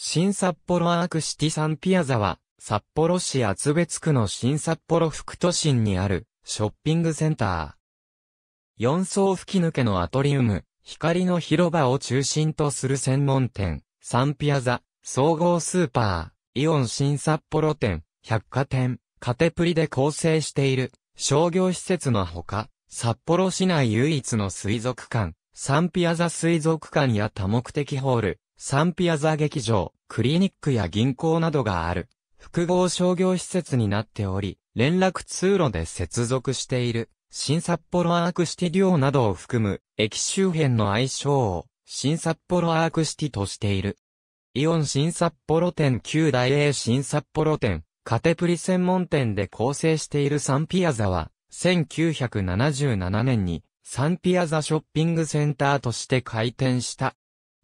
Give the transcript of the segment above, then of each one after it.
新札幌アークシティサンピアザは、札幌市厚別区の新札幌副都心にあるショッピングセンター。4層吹き抜けのアトリウム、光の広場を中心とする専門店、サンピアザ、総合スーパー、イオン新札幌店、百貨店、カテプリで構成している商業施設のほか、札幌市内唯一の水族館、サンピアザ水族館や多目的ホール、サンピアザ劇場、クリニックや銀行などがある、複合商業施設になっており、連絡通路で接続している、新札幌アークシティ寮などを含む、駅周辺の愛称を、新札幌アークシティとしている。イオン新札幌店旧大英新札幌店、カテプリ専門店で構成しているサンピアザは、1977年に、サンピアザショッピングセンターとして開店した。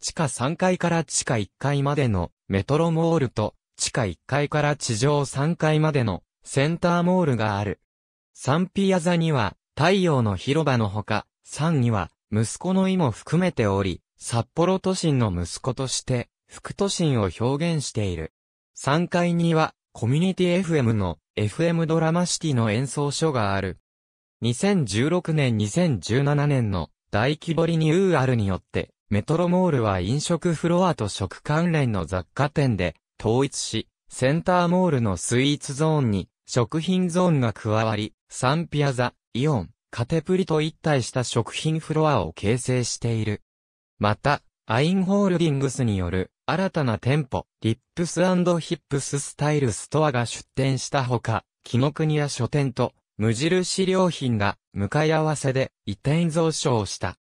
地下3階から地下1階までのメトロモールと、地下1階から地上3階までのセンターモールがある。サンピア座には、太陽の広場のほか、3には、息子の意も含めており、札幌都心の息子として、副都心を表現している。3階には、コミュニティ FM の FM ドラマシティの演奏所がある。2016年2017年の大規模リニューアルによって、メトロモールは飲食フロアと食関連の雑貨店で統一し、センターモールのスイーツゾーンに食品ゾーンが加わり、サンピアザ、イオン、カテプリと一体した食品フロアを形成している。また、アインホールディングスによる新たな店舗、リップスヒップススタイルストアが出店したほか、木ノ国屋書店と無印良品が向かい合わせで移転増床した。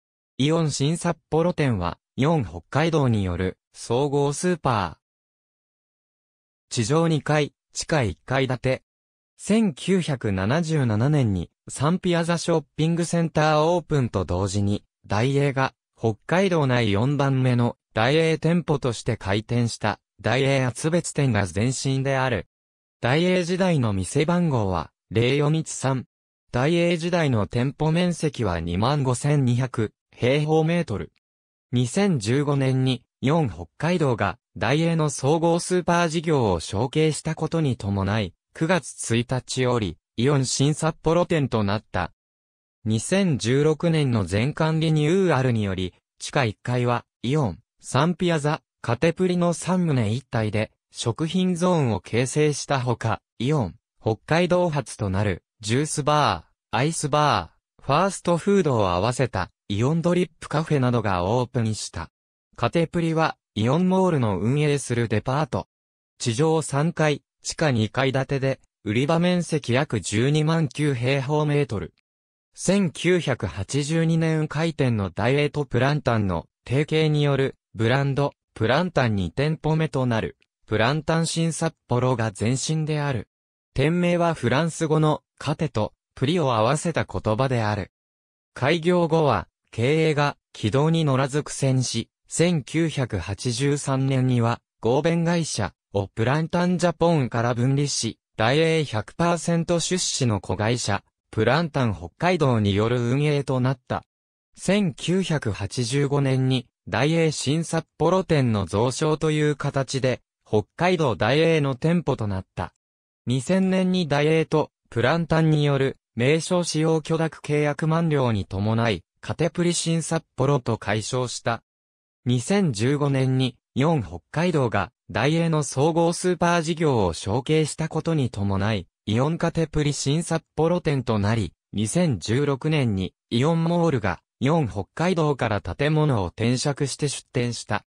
イオン新札幌店は、イオン北海道による総合スーパー。地上2階、地下1階建て。1977年にサンピアザショッピングセンターオープンと同時に、大英が北海道内4番目の大英店舗として開店した大英厚別店が前身である。大英時代の店番号は0413。大英時代の店舗面積は25,200。平方メートル。2015年に、ン北海道が、大英の総合スーパー事業を承継したことに伴い、9月1日より、イオン新札幌店となった。2016年の全館リニューアルにより、地下1階は、イオン、サンピアザ、カテプリの3棟一体で、食品ゾーンを形成したほか、イオン、北海道発となる、ジュースバー、アイスバー、ファーストフードを合わせた、イオンドリップカフェなどがオープンした。カテプリは、イオンモールの運営するデパート。地上3階、地下2階建てで、売り場面積約12万9平方メートル。1982年開店のダイエートプランタンの提携によるブランドプランタン2店舗目となるプランタン新札幌が前身である。店名はフランス語のカテとプリを合わせた言葉である。開業後は経営が軌道に乗らず苦戦し、1983年には合弁会社をプランタンジャポンから分離し、大英100%出資の子会社、プランタン北海道による運営となった。1985年に大英新札幌店の増床という形で、北海道大英の店舗となった。2000年に大英とプランタンによる名称使用許諾契約満了に伴い、カテプリ新札幌と解消した。2015年に、4北海道が、大英の総合スーパー事業を承継したことに伴い、イオンカテプリ新札幌店となり、2016年に、イオンモールが、4北海道から建物を転借して出店した。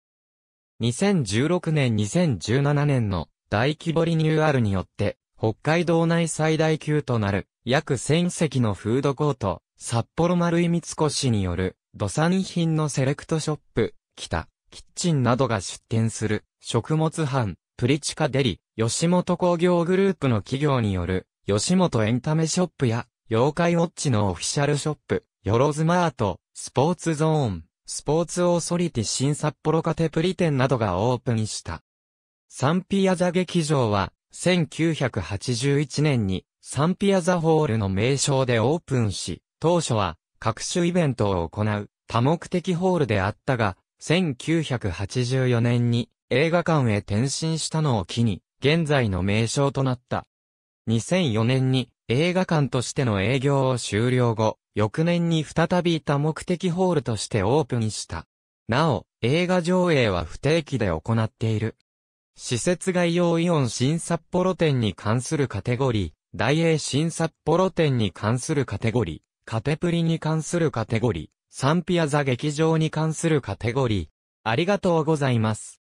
2016年2017年の大規模リニューアルによって、北海道内最大級となる約1000席のフードコート、札幌丸井三越による、土産品のセレクトショップ、北、キッチンなどが出店する、食物販、プリチカデリ、吉本工業グループの企業による、吉本エンタメショップや、妖怪ウォッチのオフィシャルショップ、よろずマート、スポーツゾーン、スポーツオーソリティ新札幌カテプリ店などがオープンした。サンピアザ劇場は、1981年にサンピアザホールの名称でオープンし、当初は各種イベントを行う多目的ホールであったが、1984年に映画館へ転身したのを機に、現在の名称となった。2004年に映画館としての営業を終了後、翌年に再び多目的ホールとしてオープンした。なお、映画上映は不定期で行っている。施設概要イオン新札幌店に関するカテゴリー、大英新札幌店に関するカテゴリー、カテプリに関するカテゴリー、サンピアザ劇場に関するカテゴリー。ありがとうございます。